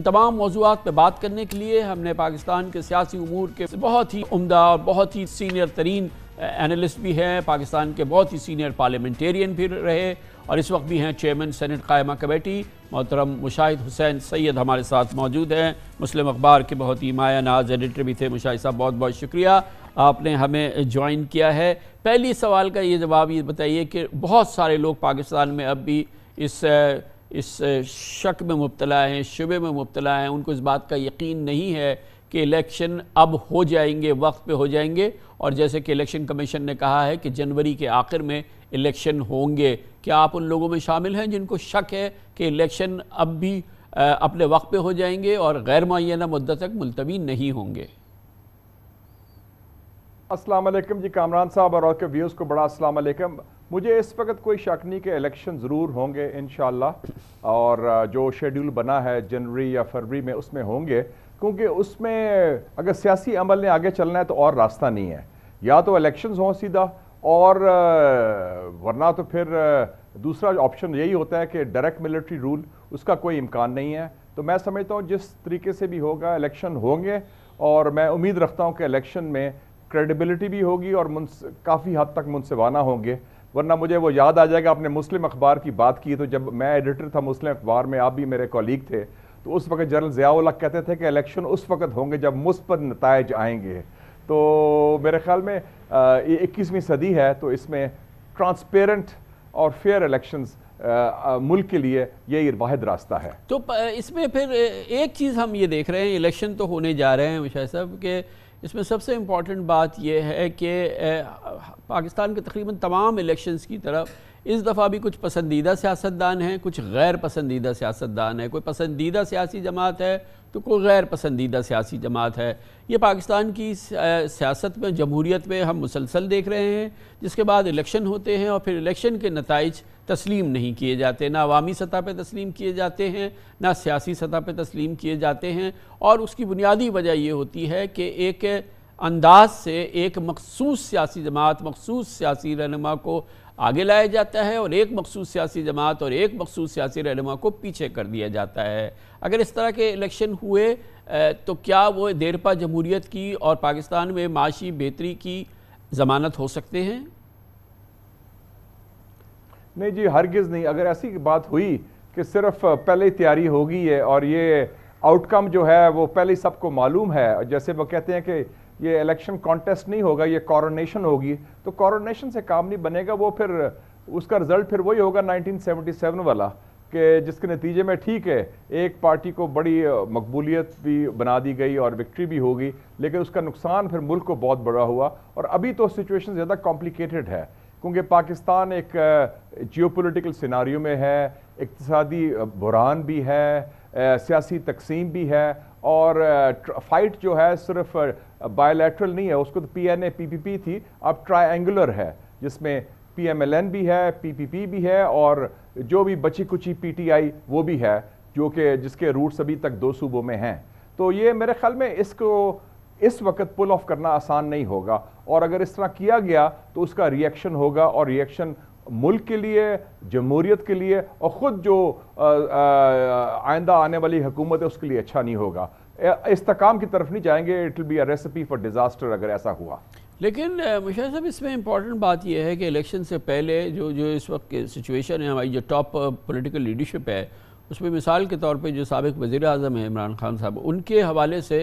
इन तमाम मौजूद पर बात करने के लिए हमने पाकिस्तान के सियासी अमूर के बहुत ही उमदा और बहुत ही सीनियर तरीन एनालिस्ट भी हैं पाकिस्तान के बहुत ही सीनियर पार्लियामेंटेरियन भी रहे और इस वक्त भी हैं चेयरमैन सेनेट कायमा कमेटी मोहतरम मुशाहिद हुसैन सैयद हमारे साथ मौजूद हैं मुस्लिम अखबार के बहुत ही माया नाज एडिटर भी थे मुशाहिद साहब बहुत बहुत शुक्रिया आपने हमें ज्वाइन किया है पहली सवाल का ये जवाब ये बताइए कि बहुत सारे लोग पाकिस्तान में अब भी इस इस शक में मुबतला हैं शुबे में मुबतला हैं उनको इस बात का यकीन नहीं है कि इलेक्शन अब हो जाएंगे वक्त पे हो जाएंगे और जैसे कि इलेक्शन कमीशन ने कहा है कि जनवरी के आखिर में इलेक्शन होंगे क्या आप उन लोगों में शामिल हैं जिनको शक है कि इलेक्शन अब भी अपने वक्त पे हो जाएंगे और गैर मुना मुद्दा तक मुलतवी नहीं होंगे असलम जी कामरान साहब और आपके व्यूज़ को बड़ा असलम मुझे इस वक्त कोई शक नहीं कि इलेक्शन ज़रूर होंगे इन और जो शेड्यूल बना है जनवरी या फरवरी में उसमें होंगे क्योंकि उसमें अगर सियासी अमल ने आगे चलना है तो और रास्ता नहीं है या तो इलेक्शंस हों सीधा और वरना तो फिर दूसरा ऑप्शन यही होता है कि डायरेक्ट मिलिट्री रूल उसका कोई इम्कान नहीं है तो मैं समझता हूँ जिस तरीके से भी होगा इलेक्शन होंगे और मैं उम्मीद रखता हूँ कि इलेक्शन में क्रेडिबिलिटी भी होगी और काफ़ी हद तक मुनसवाना होंगे वरना मुझे वो याद आ जाएगा आपने मुस्लिम अखबार की बात की तो जब मैं एडिटर था मुस्लिम अखबार में आप भी मेरे कॉलीग थे तो उस वक्त जनरल ज़ियाउल्ला कहते थे कि इलेक्शन उस वक्त होंगे जब मुस्बत नतज आएंगे तो मेरे ख्याल में ये इक्कीसवीं सदी है तो इसमें ट्रांसपेरेंट और फेयर इलेक्शन मुल्क के लिए यही वाद रास्ता है तो इसमें फिर एक चीज़ हम ये देख रहे हैं इलेक्शन तो होने जा रहे हैं मुशाह साहब के इसमें सबसे इम्पॉर्टेंट बात यह है कि पाकिस्तान के तकरीबन तमाम इलेक्शंस की तरफ इस दफ़ा भी कुछ पसंदीदा सियासतदान हैं कुछ गैर पसंदीदा सियासतदान है कोई पसंदीदा सियासी जमात है तो कोई गैर पसंदीदा सियासी जमात है ये पाकिस्तान की सियासत में जमहूरीत में हम मुसलसल देख रहे हैं जिसके बाद इलेक्शन होते हैं और फिर इलेक्शन के नतज तस्लीम नहीं किए जाते ना अवामी सतह पर तस्लीम किए जाते हैं ना सियासी सतह पर तस्लीम किए जाते हैं और उसकी बुनियादी वजह ये होती है कि एक अंदाज से एक मखसूस सियासी जमात मखसूस सियासी रहनुमा को आगे लाया जाता है और एक मखसूस सियासी जमात और एक मखसूस सियासी रहनुमा को पीछे कर दिया जाता है अगर इस तरह के इलेक्शन हुए तो क्या वो देरपा जमहूरीत की और पाकिस्तान में माशी बेहतरी की ज़मानत हो सकते हैं नहीं जी हरगिज़ नहीं अगर ऐसी बात हुई कि सिर्फ पहले ही तैयारी होगी है और ये आउटकम जो है वो पहले ही सबको मालूम है जैसे वो कहते हैं कि ये इलेक्शन कॉन्टेस्ट नहीं होगा ये कॉरोनेशन होगी तो कॉरोनेशन से काम नहीं बनेगा वो फिर उसका रिजल्ट फिर वही होगा 1977 वाला कि जिसके नतीजे में ठीक है एक पार्टी को बड़ी मकबूलियत भी बना दी गई और विक्ट्री भी होगी लेकिन उसका नुकसान फिर मुल्क को बहुत बड़ा हुआ और अभी तो सिचुएशन ज़्यादा कॉम्प्लिकेटेड है क्योंकि पाकिस्तान एक जियोपॉलिटिकल सिनारियो में है इकतदी बुरान भी है सियासी तकसीम भी है और फाइट जो है सिर्फ बायोलेट्रल नहीं है उसको तो पीएनए पीपीपी थी अब ट्रायंगुलर है जिसमें पीएमएलएन भी है पीपीपी भी है और जो भी बची कुची पीटीआई वो भी है जो कि जिसके रूट्स अभी तक दो सूबों में हैं तो ये मेरे ख्याल में इसको इस वक्त पुल ऑफ करना आसान नहीं होगा और अगर इस तरह किया गया तो उसका रिएक्शन होगा और रिएक्शन मुल्क के लिए जमहूरीत के लिए और ख़ुद जो आइंदा आने वाली हुकूमत है उसके लिए अच्छा नहीं होगा इस्तकाम की तरफ नहीं जाएंगे it will be a recipe for disaster अगर ऐसा हुआ लेकिन मुशा साहब इसमें इम्पॉर्टेंट बात यह है कि इलेक्शन से पहले जो जो इस वक्त की सिचुएशन है हमारी जो टॉप पॉलिटिकल लीडरशिप है उसमें मिसाल के तौर पर जो सबक वज़ी अजम है इमरान खान साहब उनके हवाले से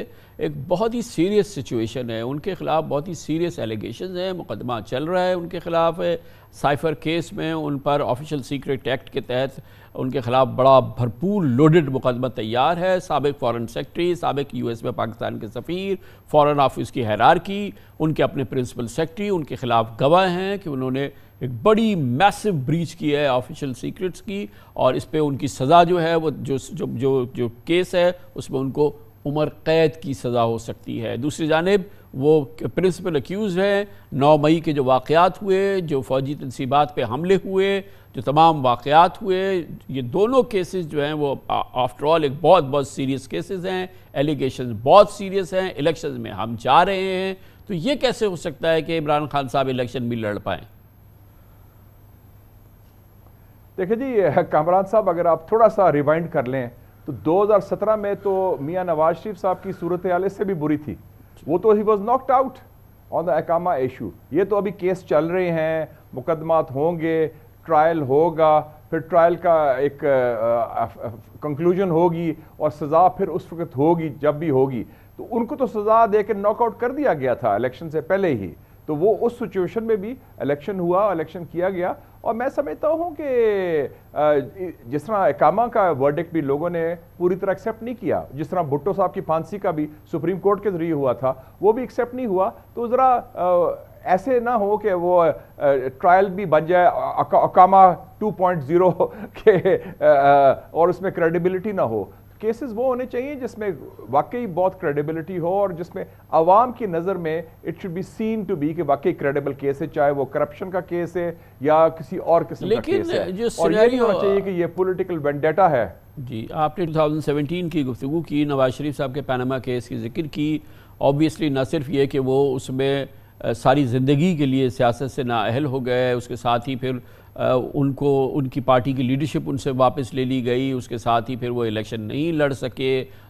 एक बहुत ही सीरियस सिचुएशन है उनके ख़िलाफ़ बहुत ही सीरियस एलिगेशन हैं मुकदमा चल रहा है उनके ख़िलाफ़ है साइफर केस में उन पर ऑफिशियल सीक्रेट एक्ट के तहत उनके ख़िलाफ़ बड़ा भरपूर लोडेड मुकदमा तैयार है सबक फ़ॉरन सेक्रटरी सबक यू एस में पाकिस्तान के सफ़ीर फ़ॉरन ऑफिस की हैरार की उनके अपने प्रिंसिपल सेक्रटरी उनके ख़िलाफ़ गवाह हैं कि उन्होंने एक बड़ी मैसिव ब्रीच की है ऑफिशियल सीक्रेट्स की और इस पर उनकी सज़ा जो है वो जो जो जो, जो केस है उसमें उनको उम्र कैद की सज़ा हो सकती है दूसरी जानब वो प्रिंसिपल अक्यूज़ हैं नौ मई के जो वाक़ात हुए जो फ़ौजी तनसीबात पे हमले हुए जो तमाम वाक़ात हुए ये दोनों केसेस जो हैं वो आफ्टरऑल एक बहुत बहुत सीरियस केसेस हैं एलिगेशन बहुत सीरियस हैं इलेक्शन में हम जा रहे हैं तो ये कैसे हो सकता है कि इमरान खान साहब इलेक्शन भी लड़ पाएँ देखिए जी कामरान साहब अगर आप थोड़ा सा रिवाइंड कर लें तो 2017 में तो मियाँ नवाज शरीफ साहब की सूरत हाल से भी बुरी थी वो तो ही was knocked out on the एकामा इशू ये तो अभी केस चल रहे हैं मुकदमात होंगे ट्रायल होगा फिर ट्रायल का एक कंक्लूजन होगी और सज़ा फिर उस वक्त होगी जब भी होगी तो उनको तो सज़ा दे के नॉकआउट कर दिया गया था इलेक्शन से पहले ही तो वो उस सिचुएशन में भी इलेक्शन हुआ इलेक्शन किया गया और मैं समझता हूं कि जिस तरह एकामा का वर्डिक भी लोगों ने पूरी तरह एक्सेप्ट नहीं किया जिस तरह भुट्टो साहब की फांसी का भी सुप्रीम कोर्ट के जरिए हुआ था वो भी एक्सेप्ट नहीं हुआ तो ज़रा ऐसे ना हो कि वो ट्रायल भी बन जाए अकामा 2.0 के और उसमें क्रेडिबिलिटी ना हो केसेस वो होने चाहिए जिसमें वाकई बहुत क्रेडिबिलिटी हो और जिसमें आवाम की नज़र में it should be seen to be कि वाकई क्रेडिबल केस है चाहे वो करप्शन का केस है या किसी और किस्म का केस है जो और ये नहीं होना चाहिए कि ये पॉलिटिकल वेंडेटा है जी आपने 2017 की गुफ्तु की नवाज शरीफ साहब के पैनामा केस की जिक्र की ऑब्वियसली ना सिर्फ ये कि वो उसमें सारी ज़िंदगी के लिए सियासत से नाअहल हो गए उसके साथ ही फिर उनको उनकी पार्टी की लीडरशिप उनसे वापस ले ली गई उसके साथ ही फिर वो इलेक्शन नहीं लड़ सके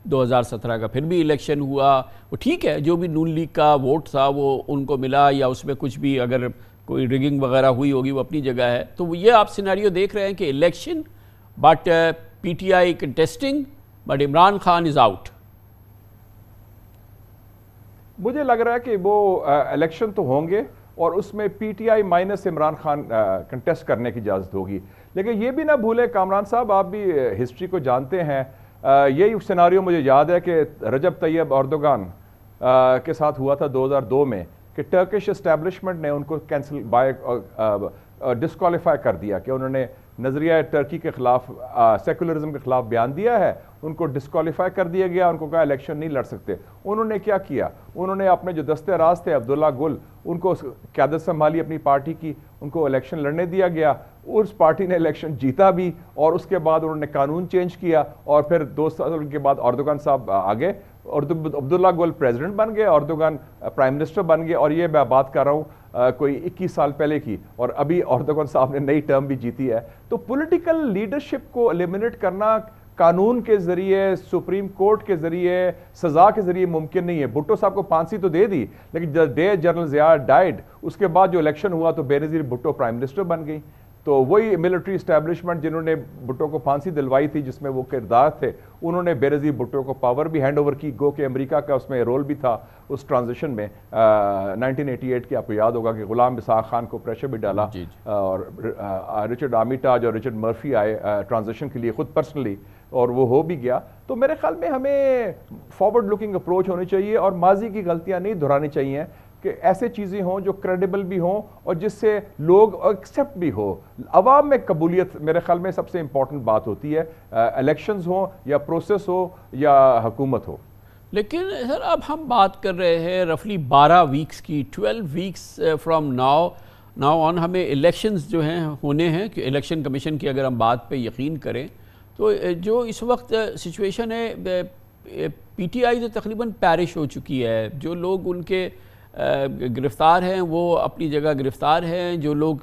2017 का फिर भी इलेक्शन हुआ वो ठीक है जो भी नून लीग का वोट था वो उनको मिला या उसमें कुछ भी अगर कोई रिगिंग वगैरह हुई होगी वो अपनी जगह है तो ये आप सिनारियो देख रहे हैं कि election but P T I contesting but Imran Khan is out मुझे लग रहा है कि वो इलेक्शन तो होंगे और उसमें P T I minus Imran Khan contest करने की इजाज़त होगी लेकिन ये भी ना भूलें कामरान साहब आप भी हिस्ट्री को जानते हैं यही सिनारी मुझे याद है कि रजब तैयब अर्दोगान के साथ हुआ था 2002 में कि टर्किश इस्टेबलिशमेंट ने उनको कैंसिल बाय डिसकॉलीफाई कर दिया कि उन्होंने नज़रिया टर्की के ख़िलाफ़ सेकुलरिज्म के ख़िलाफ़ बयान दिया है उनको डिस्कालीफाई कर दिया गया उनको कहा इलेक्शन नहीं लड़ सकते उन्होंने क्या किया उन्होंने अपने जो दस्ते राज थे अब्दुल्ला गुल उनको क्यादत संभाली अपनी पार्टी की उनको इलेक्शन लड़ने दिया गया उस पार्टी ने इलेक्शन जीता भी और उसके बाद उन्होंने कानून चेंज किया और फिर दो साल के बाद औरदोगान साहब आ गए और अब्दुल्ला गुल प्रेसिडेंट बन गए और प्राइम मिनिस्टर बन गए और ये मैं बात कर रहा हूँ कोई 21 साल पहले की और अभी और साहब ने नई टर्म भी जीती है तो पॉलिटिकल लीडरशिप को एलिमिनेट करना कानून के जरिए सुप्रीम कोर्ट के जरिए सजा के जरिए मुमकिन नहीं है भुट्टो साहब को फांसी तो दे दी लेकिन डे जनरल जिया डाइड उसके बाद जो इलेक्शन हुआ तो बेनजीर भुट्टो प्राइम मिनिस्टर बन गई तो वही मिलिट्री इस्टेब्लिशमेंट जिन्होंने भुट्टो को फांसी दिलवाई थी जिसमें वो किरदार थे उन्होंने बेनजीर भुट्टो को पावर भी हैंड ओवर की गो के अमरीका का उसमें रोल भी था उस ट्रांजिशन में नाइनटीन एटी एट की आपको याद होगा कि गुलाम बिसाख खान को प्रेशर भी डाला जी जी। और रिचर्ड आमिटाज और रिचर्ड मर्फी आए ट्रांजिशन के लिए खुद पर्सनली और वो हो भी गया तो मेरे ख्याल में हमें फॉरवर्ड लुकिंग अप्रोच होनी चाहिए और माजी की गलतियां नहीं दोहरानी चाहिए कि ऐसे चीज़ें हों जो क्रेडिबल भी हों और जिससे लोग एक्सेप्ट भी हो आवाम में कबूलियत मेरे ख्याल में सबसे इम्पॉर्टेंट बात होती है इलेक्शंस हों या प्रोसेस हो या हुकूमत हो लेकिन सर अब हम बात कर रहे हैं रफली 12 वीक्स की 12 weeks from now now on हमें इलेक्शंस जो हैं होने हैं कि इलेक्शन कमीशन की अगर हम बात पे यकीन करें तो जो इस वक्त सिचुएशन है पीटीआई तो तकरीबन पैरिश हो चुकी है जो लोग उनके गिरफ़्तार हैं वो अपनी जगह गिरफ़्तार हैं जो लोग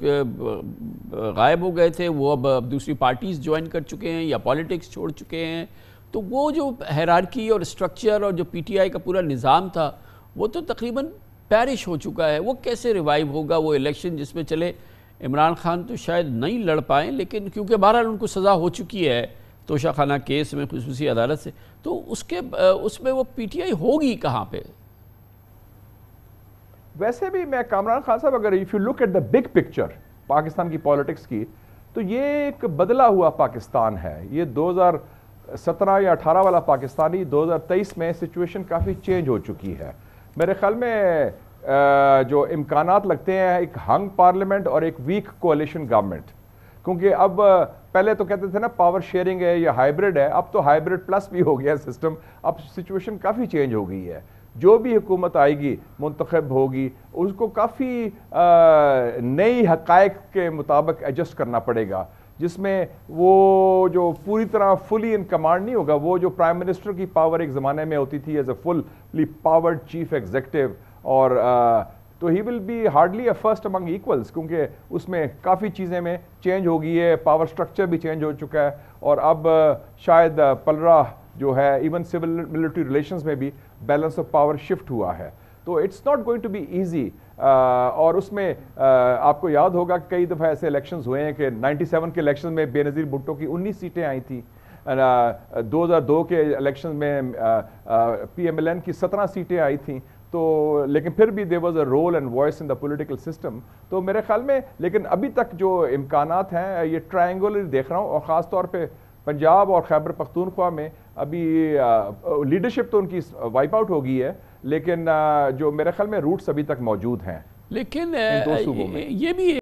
गायब हो गए थे वो अब दूसरी पार्टीज़ ज्वाइन कर चुके हैं या पॉलिटिक्स छोड़ चुके हैं तो वो जो हैरारकी और स्ट्रक्चर और जो पीटीआई का पूरा निज़ाम था वो तो तकरीबन पैरिश हो चुका है वो कैसे रिवाइव होगा वो इलेक्शन जिसमें चले इमरान खान तो शायद नहीं लड़ पाएँ लेकिन क्योंकि बहरहाल उनको सज़ा हो चुकी है तोशा खाना केस में खसूस अदालत से तो उसके उसमें वो पीटीआई होगी कहाँ पे वैसे भी मैं कामरान खान साहब अगर if you look at the big picture Pakistan की पॉलिटिक्स की तो ये एक बदला हुआ पाकिस्तान है ये 2017 या 18 वाला पाकिस्तानी 2023 में सिचुएशन काफ़ी चेंज हो चुकी है मेरे ख्याल में जो इम्कान लगते हैं एक हंग पार्लियामेंट और एक वीक कोलिशन गवर्नमेंट क्योंकि अब पहले तो कहते थे ना पावर शेयरिंग है या हाइब्रिड है अब तो हाइब्रिड प्लस भी हो गया सिस्टम अब सिचुएशन काफ़ी चेंज हो गई है जो भी हुकूमत आएगी मंतखब होगी उसको काफ़ी नई हकायक के मुताबिक एडजस्ट करना पड़ेगा जिसमें वो जो पूरी तरह फुली इन कमांड नहीं होगा वो जो प्राइम मिनिस्टर की पावर एक ज़माने में होती थी as a full powered chief executive और आ, तो he will be hardly a first among equals क्योंकि उसमें काफ़ी चीज़ें में चेंज हो गई है पावर स्ट्रक्चर भी चेंज हो चुका है और अब शायद पलरा जो है इवन सिविल मिलिट्री रिलेशंस में भी बैलेंस ऑफ पावर शिफ्ट हुआ है तो it's not going to be easy और उसमें uh, आपको याद होगा कई दफ़ा ऐसे इलेक्शन हुए हैं कि नाइन्टी के इलेक्शन में बेनज़ीर भुट्टो की उन्नीस सीटें आई थी दो uh, दो के इलेक्शन में एल uh, की सत्रह सीटें आई थी तो लेकिन फिर भी there was a role and voice in the political system तो मेरे ख्याल में लेकिन अभी तक जो इम्कान हैं ये ट्रायंगुलर देख रहा हूँ और ख़ास तौर पर पंजाब और खैबर पख्तूनख्वा में अभी लीडरशिप तो उनकी वाइप आउट हो गई है लेकिन आ, जो मेरे ख्याल में रूट्स अभी तक मौजूद हैं लेकिन ये भी